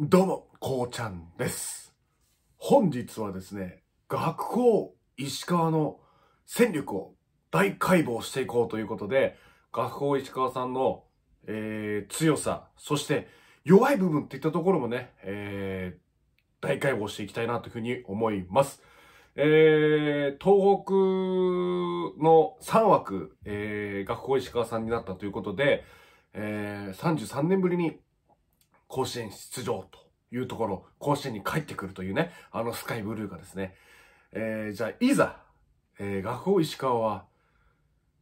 どうも、こうちゃんです。本日はですね、学校石川の戦力を大解剖していこうということで、学校石川さんの、えー、強さ、そして弱い部分っていったところもね、えー、大解剖していきたいなというふうに思います。えー、東北の3枠、えー、学校石川さんになったということで、えー、33年ぶりに甲子園出場というところ、甲子園に帰ってくるというね、あのスカイブルーがですね、えー、じゃあ、いざ、えー、学校石川は、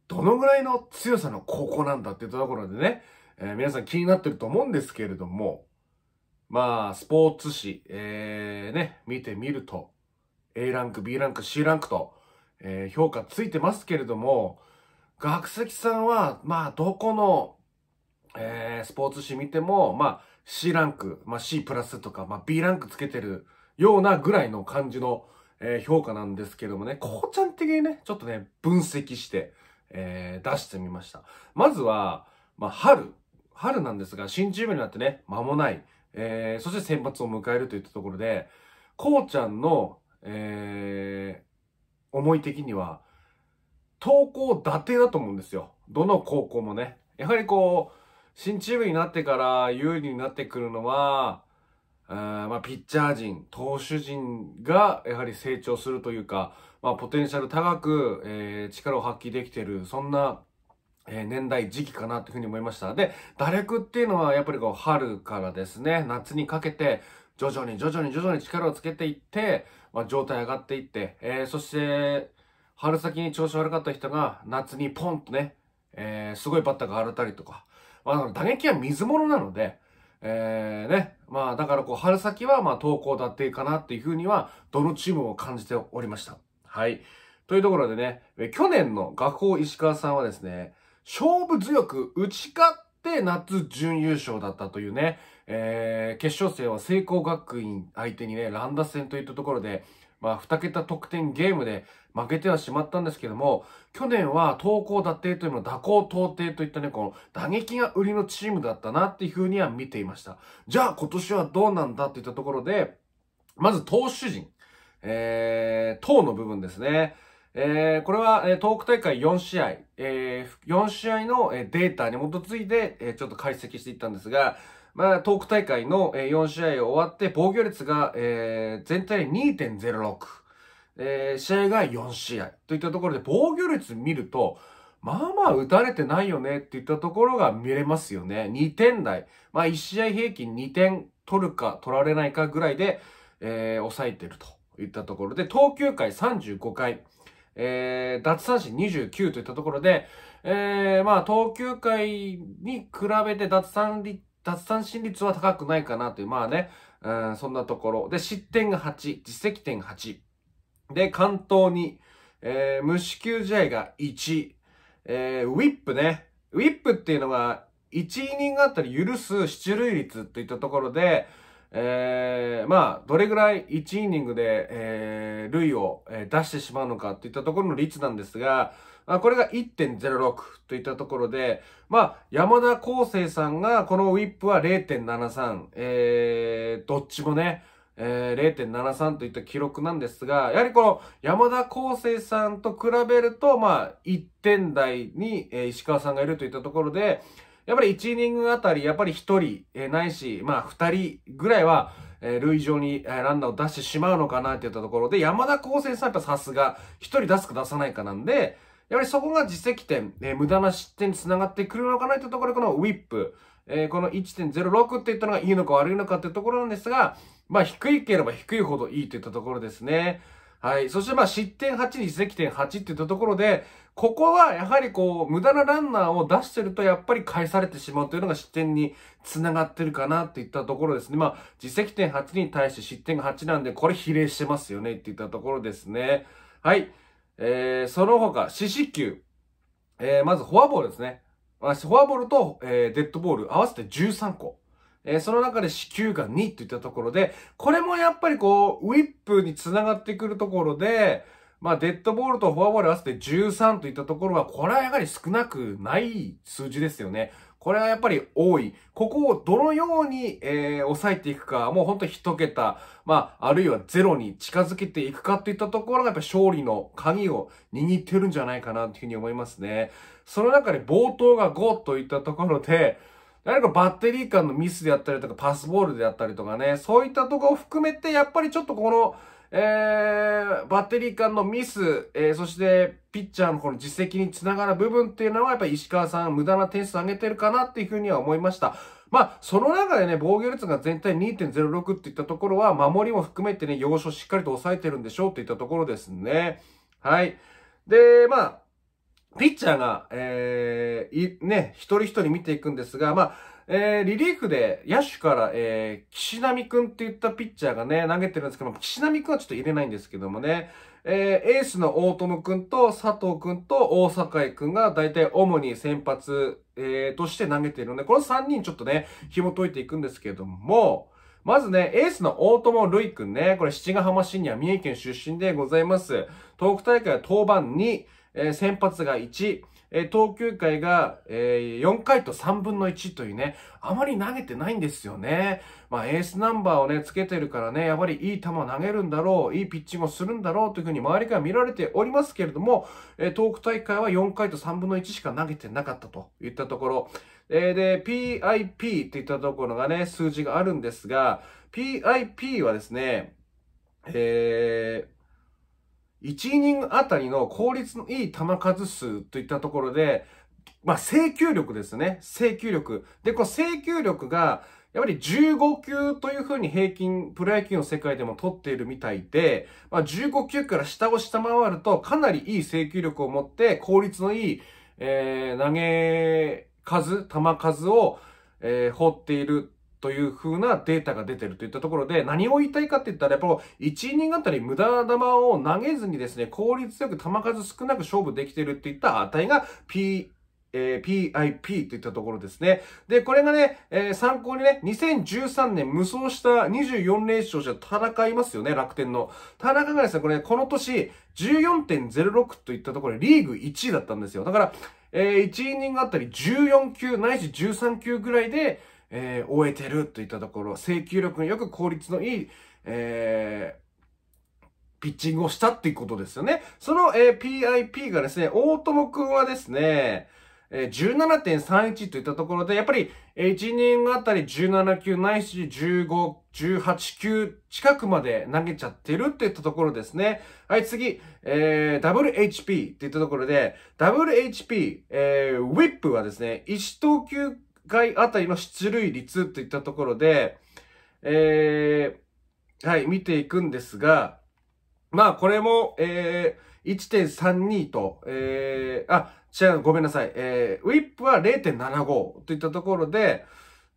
どのぐらいの強さの高校なんだってところでね、えー、皆さん気になってると思うんですけれども、まあ、スポーツ紙、えー、ね、見てみると、A ランク、B ランク、C ランクと、えー、評価ついてますけれども、学籍さんは、まあ、どこの、えー、スポーツ紙見ても、まあ、C ランク、まあ、C プラスとか、まあ、B ランクつけてるようなぐらいの感じの、えー、評価なんですけどもね、こうちゃん的にね、ちょっとね、分析して、えー、出してみました。まずは、まあ、春。春なんですが、新チームになってね、間もない。えー、そして選抜を迎えるといったところで、こうちゃんの、えー、思い的には、投稿打達だと思うんですよ。どの高校もね。やはりこう、新チームになってから有利になってくるのは、あまあ、ピッチャー陣、投手陣がやはり成長するというか、まあ、ポテンシャル高く、えー、力を発揮できてる、そんな、えー、年代、時期かなというふうに思いました。で、打力っていうのはやっぱりこう、春からですね、夏にかけて、徐々に徐々に徐々に力をつけていって、まあ、状態上がっていって、えー、そして、春先に調子悪かった人が、夏にポンとね、えー、すごいバッターが荒れたりとか、まあ、打撃は水物なので、えー、ね。まあ、だからこう、春先は、まあ、投稿だっていいかなっていうふうには、どのチームも感じておりました。はい。というところでね、去年の学校石川さんはですね、勝負強く打ち勝って夏準優勝だったというね、えー、決勝戦は聖光学院相手にね、乱打戦といったところで、まあ、2桁得点ゲームで負けてはしまったんですけども、去年は投稿打定というの打高投底といったね、この打撃が売りのチームだったなっていうふうには見ていました。じゃあ今年はどうなんだっていったところで、まず投手陣、えー、投の部分ですね。えー、これは、えー、東北大会4試合、えー、4試合の、えー、データに基づいて、えー、ちょっと解析していったんですが、まあ、トーク大会の4試合終わって、防御率が、えー、全体2.06。えー、試合が4試合。といったところで、防御率見ると、まあまあ打たれてないよねっていったところが見れますよね。2点台。まあ1試合平均2点取るか取られないかぐらいで、えー、抑えてるといったところで、投球回35回。えー、奪三振29といったところで、えー、まあ、投球回に比べて奪三率奪三振率は高くないかなという、まあね、うん、そんなところ。で、失点が8、実績点8。で、関東に、えー、無四球試合が1。えー、ウィップね。ウィップっていうのは、1イニングあたり許す出塁率といったところで、えー、まあ、どれぐらい1イニングで、えー、塁を、え出してしまうのかといったところの率なんですが、あこれが1.06といったところで、まあ、山田康生さんが、このウィップは0.73、えー、どっちもね、えー、0.73といった記録なんですが、やはりこの山田康生さんと比べると、まあ、1点台に、えー、石川さんがいるといったところで、やっぱり1イニングあたり、やっぱり1人、えー、ないし、まあ、2人ぐらいは、えー、上に、えー、ランナーを出してしまうのかなといったところで、山田康生さんやっぱさすが、1人出すか出さないかなんで、やはりそこが自責点、えー、無駄な失点につながってくるのかなというところで、このウィップ、えー、この1.06っていったのがいいのか悪いのかっていうところなんですが、まあ低いければ低いほどいいといったところですね。はい。そしてまあ失点8、自責点8っていったところで、ここはやはりこう、無駄なランナーを出してるとやっぱり返されてしまうというのが失点につながってるかなっていったところですね。まあ、自責点8に対して失点が8なんで、これ比例してますよねっていったところですね。はい。えー、その他、四死球。えー、まずフォアボールですね。フォアボールと、えー、デッドボール合わせて13個。えー、その中で死球が2といったところで、これもやっぱりこう、ウィップにつながってくるところで、まあ、デッドボールとフォアボール合わせて13といったところは、これはやはり少なくない数字ですよね。これはやっぱり多い。ここをどのように、えー、抑えていくか、もうほんと一桁、まあ、あるいはゼロに近づけていくかといったところがやっぱ勝利の鍵を握ってるんじゃないかなというふうに思いますね。その中で冒頭が5といったところで、何かバッテリー間のミスであったりとか、パスボールであったりとかね、そういったとこを含めて、やっぱりちょっとこの、えー、バッテリー間のミス、えー、そしてピッチャーのこの実績につながる部分っていうのはやっぱり石川さん無駄な点数上げてるかなっていうふうには思いました。まあ、その中でね、防御率が全体2.06っていったところは、守りも含めてね、要所しっかりと抑えてるんでしょうっていったところですね。はい。で、まあ、ピッチャーが、えー、ね、一人一人見ていくんですが、まあ、えー、リリーフで野手から、えー、岸波くんって言ったピッチャーがね、投げてるんですけども、岸波くんはちょっと入れないんですけどもね、えー、エースの大友くんと佐藤くんと大阪井くんが大体主に先発、えー、として投げているので、この3人ちょっとね、紐解いていくんですけども、まずね、エースの大友るいくんね、これ七ヶ浜市には三重県出身でございます。東北大会は登板2、えー、先発が1、えー、投球回が、えー、4回と3分の1というね、あまり投げてないんですよね。まあ、エースナンバーをね、つけてるからね、やっぱりいい球を投げるんだろう、いいピッチングをするんだろうというふうに周りから見られておりますけれども、えー、トーク大会は4回と3分の1しか投げてなかったといったところ。えー、で、PIP といったところがね、数字があるんですが、PIP はですね、えー、1イニングあたりの効率のいい球数数といったところで、まあ、請求力ですね。請求力。で、この請求力が、やっぱり15球というふうに平均、プロ野球の世界でも取っているみたいで、まあ、15球から下を下回ると、かなりいい請求力を持って、効率のいい、えー、投げ数、球数を、えー、放っているという風なデータが出てるといったところで、何を言いたいかって言ったら、やっぱ1イニングあたり無駄球を投げずにですね、効率よく球数少なく勝負できてるっていった値が P、えー、PIP といったところですね。で、これがね、えー、参考にね、2013年無双した24連勝者戦いますよね、楽天の。田中がですね、これ、この年、14.06といったところでリーグ1位だったんですよ。だから、えー、1イニングあたり14球、ないし13球ぐらいで、えー、終えてるといったところ、制球力によく効率のいい、えー、ピッチングをしたっていうことですよね。その、えー、PIP がですね、大友くんはですね、え17.31といったところで、やっぱり、1人ニあたり17球ないし、15、18球近くまで投げちゃってるっていったところですね。はい、次、えー、WHP っていったところで、WHP、えー、WHIP はですね、1投球回あたりの出塁率といったところで、えー、はい、見ていくんですが、まあ、これも、えー、1.32と、えー、あ、違う、ごめんなさい。えー、ウィップは0.75といったところで、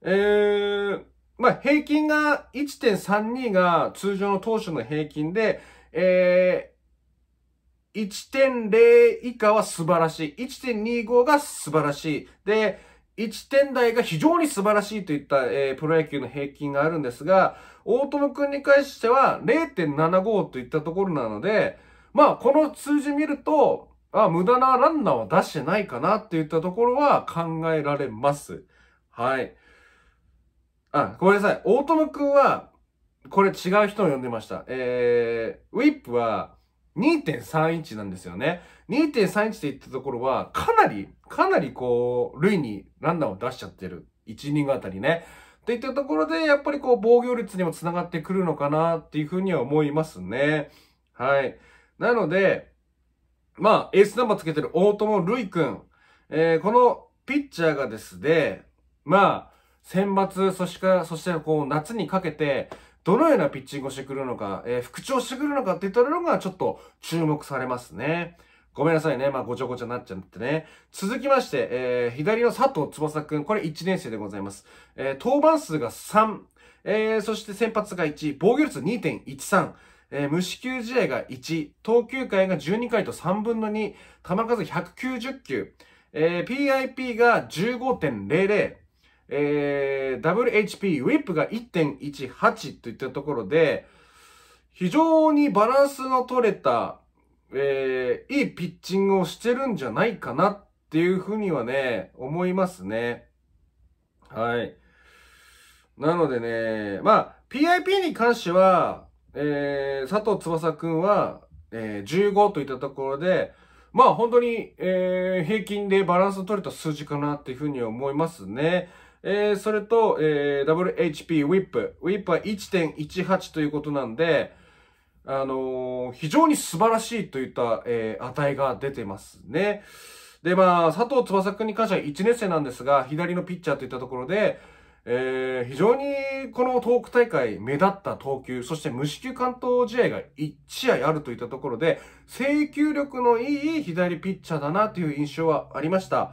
えー、まあ、平均が1.32が通常の当初の平均で、えー、1.0以下は素晴らしい。1.25が素晴らしい。で、1点台が非常に素晴らしいといった、えー、プロ野球の平均があるんですが、大友君に関しては0.75といったところなので、まあ、この数字見ると、あ、無駄なランナーは出してないかなっていったところは考えられます。はい。あ、ごめんなさい。大友君は、これ違う人を呼んでました。えー、ウィップは、2.31なんですよね。2.31って言ったところは、かなり、かなりこう、類にランナーを出しちゃってる。1、人があたりね。っていったところで、やっぱりこう、防御率にもつながってくるのかなっていうふうには思いますね。はい。なので、まあ、エースナンバーつけてる大友いくん。えー、このピッチャーがですね、まあ、選抜、そして、そしてこう、夏にかけて、どのようなピッチングをしてくるのか、えー、復調してくるのかって言ったのがちょっと注目されますね。ごめんなさいね。まあ、ごちゃごちゃになっちゃってね。続きまして、えー、左の佐藤翼くん。これ1年生でございます。えー、登板数が3。えー、そして先発が1。防御率2.13。えー、無四球試合が1。投球回が12回と3分の2。球数190球。えー、PIP が15.00。えー、WHP、WIP が1.18といったところで、非常にバランスの取れた、えー、いいピッチングをしてるんじゃないかなっていうふうにはね、思いますね。はい。なのでね、まあ、PIP に関しては、えー、佐藤翼くんは、えー、15といったところで、まあ本当に、えー、平均でバランスの取れた数字かなっていうふうには思いますね。えー、それと、えー、WHP、WIP。WIP は1.18ということなんで、あのー、非常に素晴らしいといった、えー、値が出てますね。で、まあ、佐藤翼くんに関しては1年生なんですが、左のピッチャーといったところで、えー、非常にこのトーク大会目立った投球、そして無四球関東試合が1試合あるといったところで、制球力のいい左ピッチャーだなという印象はありました。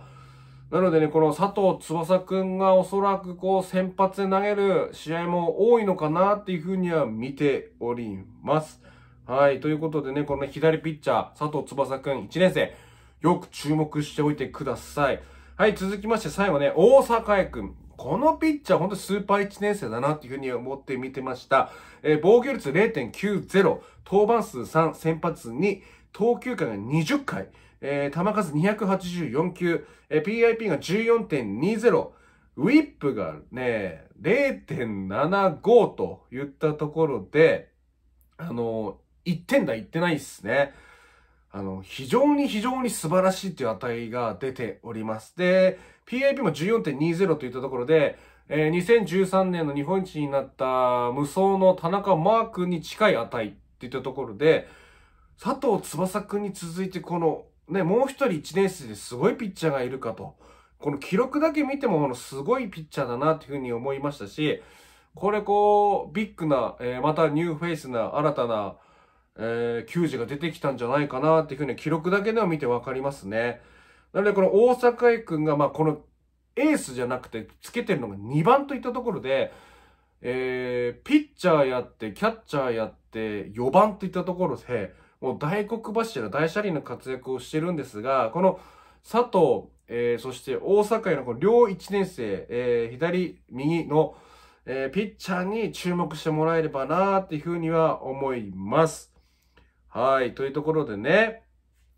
なのでね、この佐藤翼くんがおそらくこう先発で投げる試合も多いのかなっていうふうには見ております。はい。ということでね、この、左ピッチャー、佐藤翼くん1年生、よく注目しておいてください。はい。続きまして最後ね、大阪へくん。このピッチャー、本当にスーパー1年生だなっていうふうに思って見てました。えー、防御率0.90、登板数3、先発2、投球回が20回。えー、球数284球、えー、PIP が14.20、ウィップがね、0.75といったところで、あのー、1点台いってないっすね。あの、非常に非常に素晴らしいという値が出ております。で、PIP も14.20といったところで、えー、2013年の日本一になった無双の田中マー君に近い値っていったところで、佐藤翼君に続いてこのね、もう一人1年生ですごいピッチャーがいるかと。この記録だけ見ても、すごいピッチャーだなっていうふうに思いましたし、これこう、ビッグな、えー、またニューフェイスな新たな、えー、球児が出てきたんじゃないかなっていうふうに記録だけでは見てわかりますね。なのでこの大阪井んが、まあこのエースじゃなくて、つけてるのが2番といったところで、えー、ピッチャーやって、キャッチャーやって、4番といったところで、もう大黒柱、大車輪の活躍をしてるんですが、この佐藤、えー、そして大阪のこの両1年生、えー、左、右の、えー、ピッチャーに注目してもらえればなーっていうふうには思います。はい。というところでね、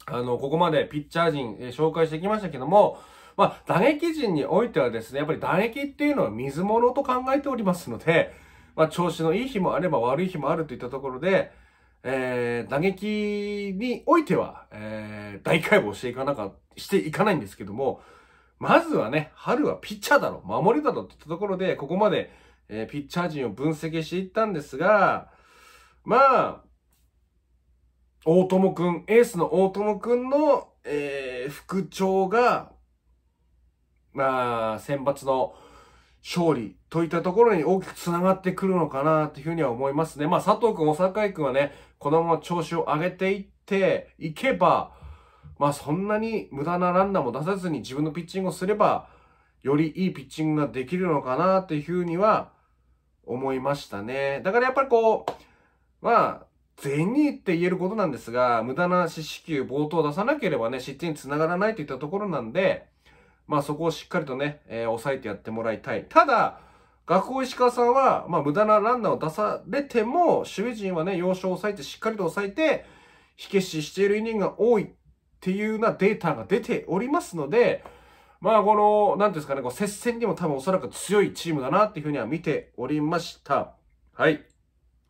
あの、ここまでピッチャー陣、え紹介してきましたけども、まあ、打撃陣においてはですね、やっぱり打撃っていうのは水物と考えておりますので、まあ、調子のいい日もあれば悪い日もあるといったところで、えー、打撃においては、えー、大解剖していかなか、していかないんですけども、まずはね、春はピッチャーだろ、守りだろって言ったところで、ここまで、えー、ピッチャー陣を分析していったんですが、まあ、大友くん、エースの大友くんの、えー、副長が、まあ、選抜の勝利といったところに大きくつながってくるのかなというふうには思いますね。まあ佐藤くん、大阪井くんはね、このまま調子を上げていっていけば、まあそんなに無駄なランナーも出さずに自分のピッチングをすれば、よりいいピッチングができるのかなっていうふうには思いましたね。だからやっぱりこう、まあ、全にって言えることなんですが、無駄な四死球、冒頭出さなければね、失点につながらないといったところなんで、まあそこをしっかりとね、えー、抑えてやってもらいたい。ただ、学校石川さんは、まあ無駄なランナーを出されても、守備陣はね、要所を抑えて、しっかりと抑えて、火消ししているイニングが多いっていうようなデータが出ておりますので、まあこの、なんてうんですかね、こう接戦にも多分おそらく強いチームだなっていうふうには見ておりました。はい。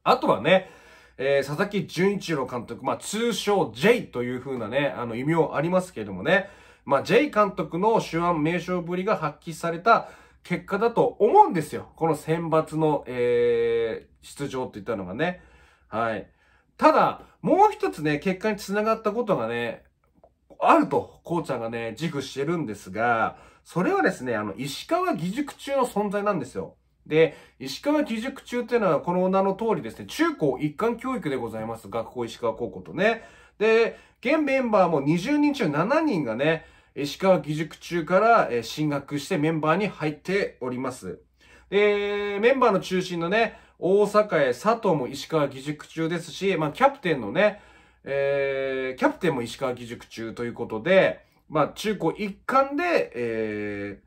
あとはね、えー、佐々木純一郎監督、まあ通称 J というふうなね、あの異名ありますけれどもね、まあ、J 監督の手腕、名称ぶりが発揮された結果だと思うんですよ。この選抜の、えー、出場って言ったのがね。はい。ただ、もう一つね、結果につながったことがね、あると、こうちゃんがね、自負してるんですが、それはですね、あの、石川義塾中の存在なんですよ。で、石川義塾中っていうのは、この名の通りですね、中高一貫教育でございます。学校石川高校とね。で、現メンバーも20人中7人がね、石川義塾中から進学してメンバーに入っております。で、メンバーの中心のね、大阪へ佐藤も石川義塾中ですし、まあ、キャプテンのね、えー、キャプテンも石川義塾中ということで、まあ、中高一貫で、え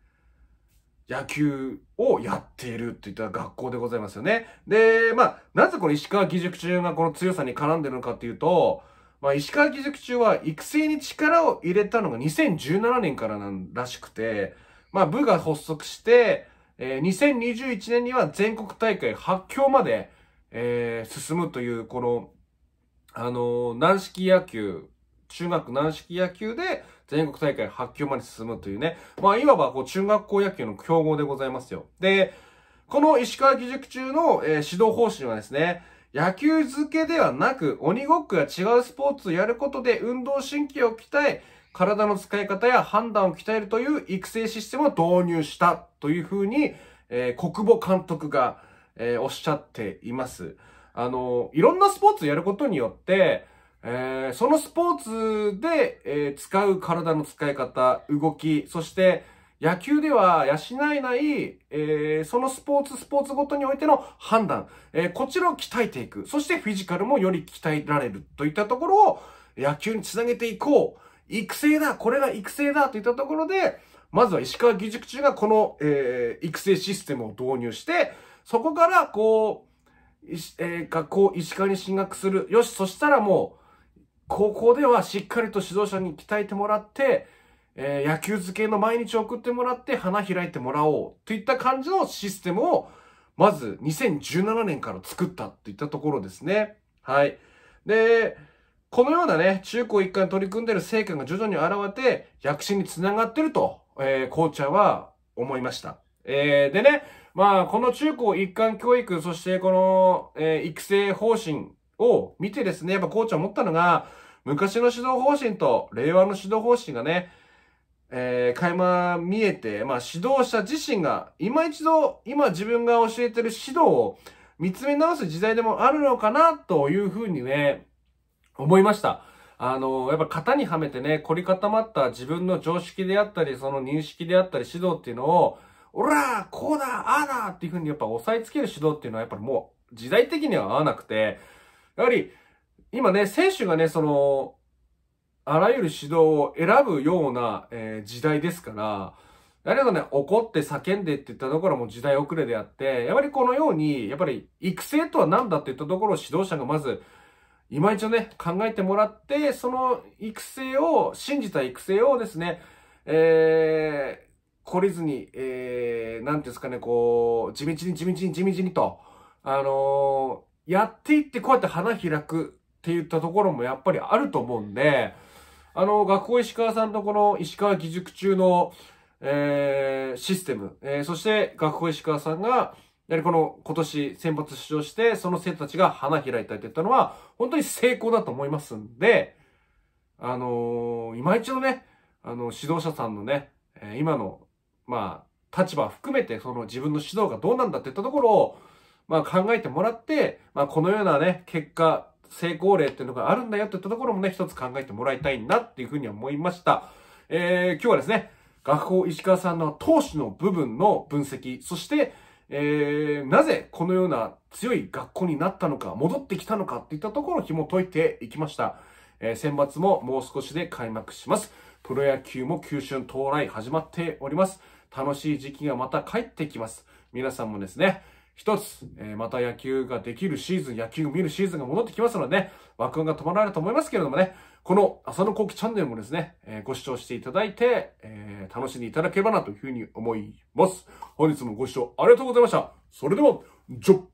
ー、野球をやっているといった学校でございますよね。で、まあ、なぜこの石川義塾中がこの強さに絡んでるのかっていうと、まあ、石川義塾中は育成に力を入れたのが2017年からなんらしくて、まあ、部が発足して、えー、2021年には全国大会発表まで、えー、進むという、この、あのー、軟式野球、中学軟式野球で全国大会発表まで進むというね、まあ、いわばこう中学校野球の競合でございますよ。で、この石川義塾中の、えー、指導方針はですね、野球漬けではなく、鬼ごっこや違うスポーツをやることで運動神経を鍛え、体の使い方や判断を鍛えるという育成システムを導入したというふうに、えー、国母監督が、えー、おっしゃっています。あの、いろんなスポーツやることによって、えー、そのスポーツで、え使う体の使い方、動き、そして、野球では養えない、えー、そのスポーツ、スポーツごとにおいての判断、えー、こちらを鍛えていく。そしてフィジカルもより鍛えられるといったところを野球につなげていこう。育成だこれが育成だといったところで、まずは石川義塾中がこの、えー、育成システムを導入して、そこからこう、えー、学校、石川に進学する。よし、そしたらもう、高校ではしっかりと指導者に鍛えてもらって、えー、野球漬けの毎日送ってもらって花開いてもらおうといった感じのシステムをまず2017年から作ったといったところですね。はい。で、このようなね、中高一貫取り組んでる成果が徐々に現れて躍進につながってると、えー、紅茶は思いました。えー、でね、まあ、この中高一貫教育、そしてこの、えー、育成方針を見てですね、やっぱ紅茶思ったのが、昔の指導方針と令和の指導方針がね、えー、垣間見えて、まあ、指導者自身が、今一度、今自分が教えてる指導を見つめ直す時代でもあるのかな、というふうにね、思いました。あの、やっぱ型にはめてね、凝り固まった自分の常識であったり、その認識であったり、指導っていうのを、おらこうだああだっていうふうにやっぱ押さえつける指導っていうのはやっぱりもう時代的には合わなくて、やはり今ね、選手がね、その、あらゆる指導を選ぶような、えー、時代ですから、誰がね、怒って叫んでって言ったところも時代遅れであって、やっぱりこのように、やっぱり育成とは何だって言ったところを指導者がまず、今一度ね、考えてもらって、その育成を、信じた育成をですね、えー、懲りずに、えー、なんていうんですかね、こう、地道に地道に地道にと、あのー、やっていってこうやって花開くって言ったところもやっぱりあると思うんで、あの、学校石川さんとこの石川義塾中の、えー、システム、えー、そして学校石川さんが、やはりこの今年選抜出場して、その生徒たちが花開いたって言ったのは、本当に成功だと思いますんで、あのー、今一度ね、あの、指導者さんのね、えー、今の、まあ、立場含めて、その自分の指導がどうなんだって言ったところを、まあ考えてもらって、まあこのようなね、結果、成功例っていうのがあるんだよって言ったところもね、一つ考えてもらいたいなっていうふうには思いました。えー、今日はですね、学校石川さんの投資の部分の分析、そして、えー、なぜこのような強い学校になったのか、戻ってきたのかっていったところを紐解いていきました。えー、選抜ももう少しで開幕します。プロ野球も急春到来始まっております。楽しい時期がまた帰ってきます。皆さんもですね、一つ、えー、また野球ができるシーズン、野球を見るシーズンが戻ってきますので、ね、枠が止まられると思いますけれどもね、この浅野後期チャンネルもですね、えー、ご視聴していただいて、えー、楽しんでいただければなというふうに思います。本日もご視聴ありがとうございました。それでは、じょ